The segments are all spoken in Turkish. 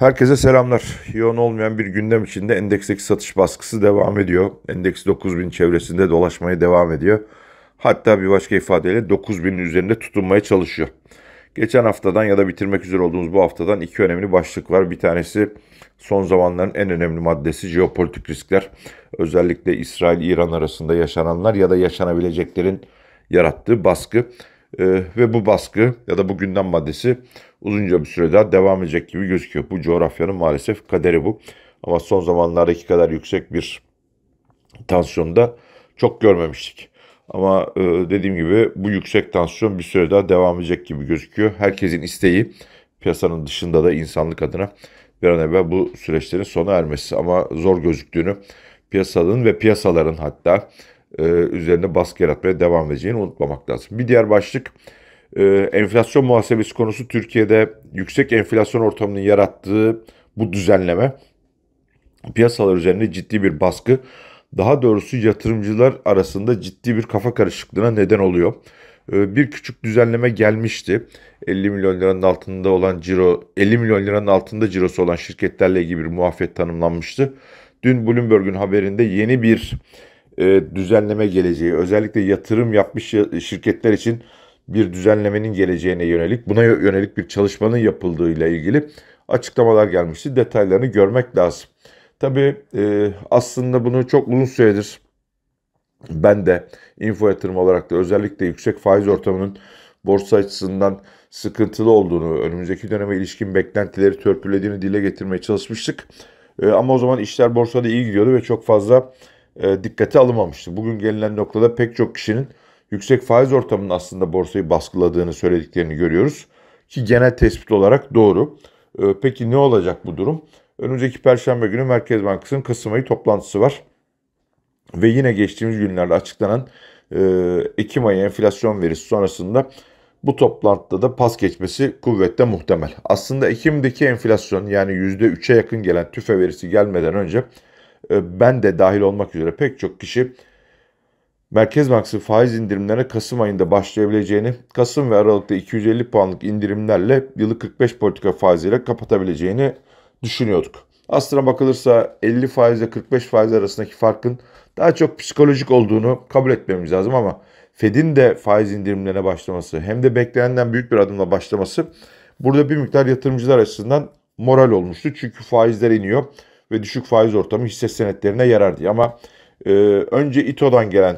Herkese selamlar. Yoğun olmayan bir gündem içinde endeksteki satış baskısı devam ediyor. Endeks 9000 çevresinde dolaşmaya devam ediyor. Hatta bir başka ifadeyle 9000'in üzerinde tutunmaya çalışıyor. Geçen haftadan ya da bitirmek üzere olduğumuz bu haftadan iki önemli başlık var. Bir tanesi son zamanların en önemli maddesi jeopolitik riskler. Özellikle İsrail-İran arasında yaşananlar ya da yaşanabileceklerin yarattığı baskı. Ee, ve bu baskı ya da bu gündem maddesi uzunca bir süre daha devam edecek gibi gözüküyor. Bu coğrafyanın maalesef kaderi bu. Ama son zamanlardaki kadar yüksek bir tansiyonda çok görmemiştik. Ama e, dediğim gibi bu yüksek tansiyon bir süre daha devam edecek gibi gözüküyor. Herkesin isteği piyasanın dışında da insanlık adına bir an evvel bu süreçlerin sona ermesi ama zor gözüktüğünü piyasanın ve piyasaların hatta e, üzerinde baskı yaratmaya devam edeceğini unutmamak lazım. Bir diğer başlık e, enflasyon muhasebesi konusu Türkiye'de yüksek enflasyon ortamının yarattığı bu düzenleme piyasalar üzerinde ciddi bir baskı daha doğrusu yatırımcılar arasında ciddi bir kafa karışıklığına neden oluyor. E, bir küçük düzenleme gelmişti. 50 milyon liranın altında olan ciro 50 milyon liranın altında cirosu olan şirketlerle ilgili bir muafiyet tanımlanmıştı. Dün Bloomberg'un haberinde yeni bir e, düzenleme geleceği, özellikle yatırım yapmış şirketler için bir düzenlemenin geleceğine yönelik, buna yönelik bir çalışmanın yapıldığıyla ilgili açıklamalar gelmişti. Detaylarını görmek lazım. Tabii e, aslında bunu çok uzun süredir ben de info yatırım olarak da özellikle yüksek faiz ortamının borsa açısından sıkıntılı olduğunu, önümüzdeki döneme ilişkin beklentileri törpülediğini dile getirmeye çalışmıştık. E, ama o zaman işler borsada iyi gidiyordu ve çok fazla e, dikkate alınmamıştı. Bugün gelinen noktada pek çok kişinin yüksek faiz ortamının aslında borsayı baskıladığını söylediklerini görüyoruz. Ki genel tespit olarak doğru. E, peki ne olacak bu durum? Önümüzdeki Perşembe günü Merkez Bankası'nın Kasım ayı toplantısı var. Ve yine geçtiğimiz günlerde açıklanan e, Ekim ayı enflasyon verisi sonrasında bu toplantıda da pas geçmesi kuvvette muhtemel. Aslında Ekim'deki enflasyon yani %3'e yakın gelen tüfe verisi gelmeden önce ee, ben de dahil olmak üzere pek çok kişi Merkez Bankası faiz indirimlerine Kasım ayında başlayabileceğini, Kasım ve Aralık'ta 250 puanlık indirimlerle yılı 45 politika faiziyle kapatabileceğini düşünüyorduk. Aslına bakılırsa 50 faizle 45 faiz arasındaki farkın daha çok psikolojik olduğunu kabul etmemiz lazım ama Fed'in de faiz indirimlerine başlaması hem de beklenenden büyük bir adımla başlaması burada bir miktar yatırımcılar açısından moral olmuştu. Çünkü faizler iniyor ve düşük faiz ortamı hisse senetlerine yarar diye. Ama e, önce İTO'dan gelen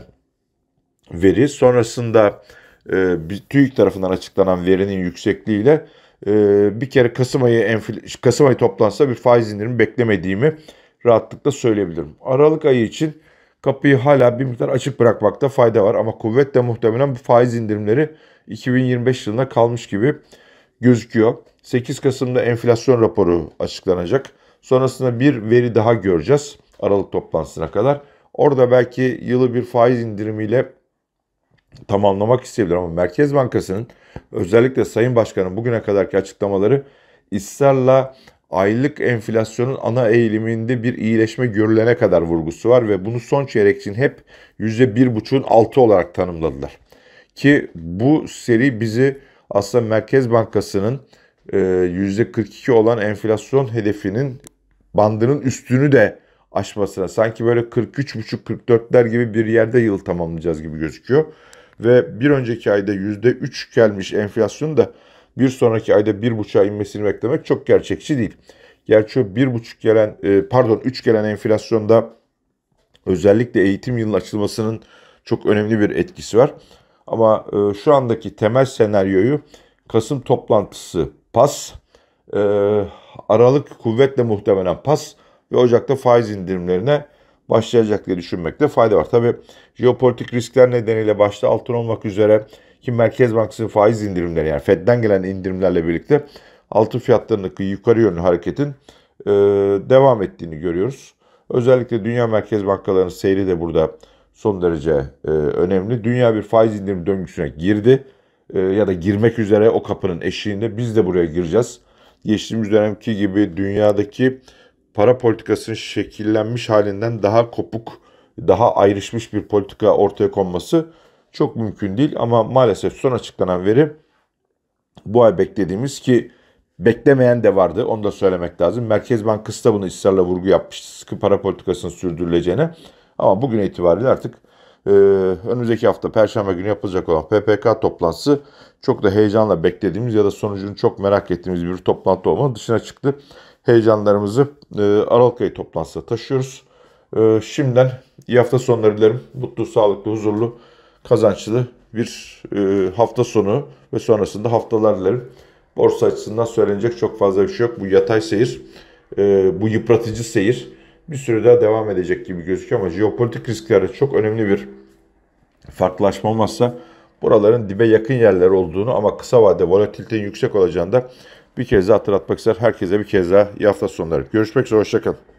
veri sonrasında e, TÜİK tarafından açıklanan verinin yüksekliğiyle e, bir kere Kasım ayı enfl- Kasım ayı toplansa bir faiz indirimi beklemediğimi rahatlıkla söyleyebilirim. Aralık ayı için kapıyı hala bir miktar açık bırakmakta fayda var ama kuvvetle muhtemelen bu faiz indirimleri 2025 yılına kalmış gibi gözüküyor. 8 Kasım'da enflasyon raporu açıklanacak. Sonrasında bir veri daha göreceğiz Aralık toplantısına kadar. Orada belki yılı bir faiz indirimiyle tamamlamak isteyebilir ama Merkez Bankası'nın özellikle Sayın Başkan'ın bugüne kadarki açıklamaları ısrarla aylık enflasyonun ana eğiliminde bir iyileşme görülene kadar vurgusu var ve bunu son çeyrek için hep %1,5'un altı olarak tanımladılar. Ki bu seri bizi aslında Merkez Bankası'nın %42 e, olan enflasyon hedefinin bandının üstünü de aşmasına sanki böyle 43,5-44'ler gibi bir yerde yıl tamamlayacağız gibi gözüküyor. Ve bir önceki ayda %3 gelmiş enflasyonu da bir sonraki ayda 1,5'a inmesini beklemek çok gerçekçi değil. Gerçi o 1,5 gelen e, pardon 3 gelen enflasyonda özellikle eğitim yılının açılmasının çok önemli bir etkisi var. Ama e, şu andaki temel senaryoyu Kasım toplantısı pas, e, Aralık kuvvetle muhtemelen pas ve Ocak'ta faiz indirimlerine başlayacak diye düşünmekte fayda var. Tabi jeopolitik riskler nedeniyle başta altın olmak üzere ki Merkez bankasının faiz indirimleri yani Fed'den gelen indirimlerle birlikte altın fiyatlarındaki yukarı yönlü hareketin e, devam ettiğini görüyoruz. Özellikle dünya merkez bankalarının seyri de burada son derece e, önemli. Dünya bir faiz indirim döngüsüne girdi e, ya da girmek üzere o kapının eşiğinde biz de buraya gireceğiz geçtiğimiz dönemki gibi dünyadaki para politikasının şekillenmiş halinden daha kopuk, daha ayrışmış bir politika ortaya konması çok mümkün değil. Ama maalesef son açıklanan veri bu ay beklediğimiz ki beklemeyen de vardı. Onu da söylemek lazım. Merkez Bankası da bunu ısrarla vurgu yapmıştı. Sıkı para politikasının sürdürüleceğine. Ama bugün itibariyle artık e, önümüzdeki hafta Perşembe günü yapılacak olan PPK toplantısı çok da heyecanla beklediğimiz ya da sonucunu çok merak ettiğimiz bir toplantı olma dışına çıktı. Heyecanlarımızı e, Aralık ayı toplantısına taşıyoruz. E, şimdiden iyi hafta sonları dilerim. Mutlu, sağlıklı, huzurlu, kazançlı bir e, hafta sonu ve sonrasında haftalar dilerim. Borsa açısından söylenecek çok fazla bir şey yok. Bu yatay seyir, e, bu yıpratıcı seyir bir süre daha devam edecek gibi gözüküyor ama jeopolitik risklerde çok önemli bir farklılaşma olmazsa buraların dibe yakın yerler olduğunu ama kısa vadede volatilitenin yüksek olacağını da bir kez daha hatırlatmak ister. Herkese bir kez daha iyi hafta sonları. Görüşmek üzere, hoşçakalın.